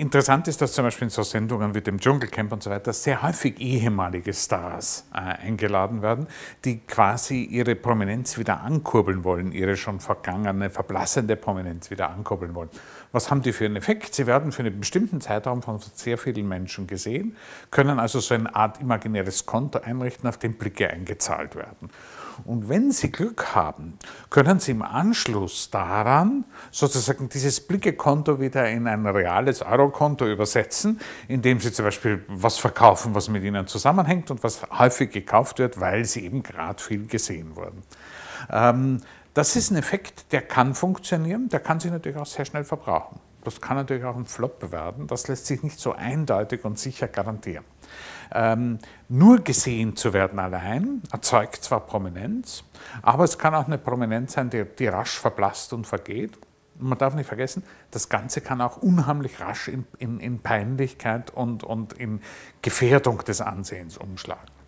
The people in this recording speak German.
Interessant ist, dass zum Beispiel in so Sendungen wie dem Dschungelcamp und so weiter sehr häufig ehemalige Stars äh, eingeladen werden, die quasi ihre Prominenz wieder ankurbeln wollen, ihre schon vergangene, verblassende Prominenz wieder ankurbeln wollen. Was haben die für einen Effekt? Sie werden für einen bestimmten Zeitraum von sehr vielen Menschen gesehen, können also so eine Art imaginäres Konto einrichten, auf dem Blicke eingezahlt werden. Und wenn Sie Glück haben, können Sie im Anschluss daran sozusagen dieses Blickekonto wieder in ein reales Eurokonto übersetzen, indem Sie zum Beispiel was verkaufen, was mit Ihnen zusammenhängt und was häufig gekauft wird, weil Sie eben gerade viel gesehen wurden. Ähm, das ist ein Effekt, der kann funktionieren, der kann sich natürlich auch sehr schnell verbrauchen. Das kann natürlich auch ein Flop werden. Das lässt sich nicht so eindeutig und sicher garantieren. Ähm, nur gesehen zu werden allein erzeugt zwar Prominenz, aber es kann auch eine Prominenz sein, die, die rasch verblasst und vergeht. man darf nicht vergessen, das Ganze kann auch unheimlich rasch in, in, in Peinlichkeit und, und in Gefährdung des Ansehens umschlagen.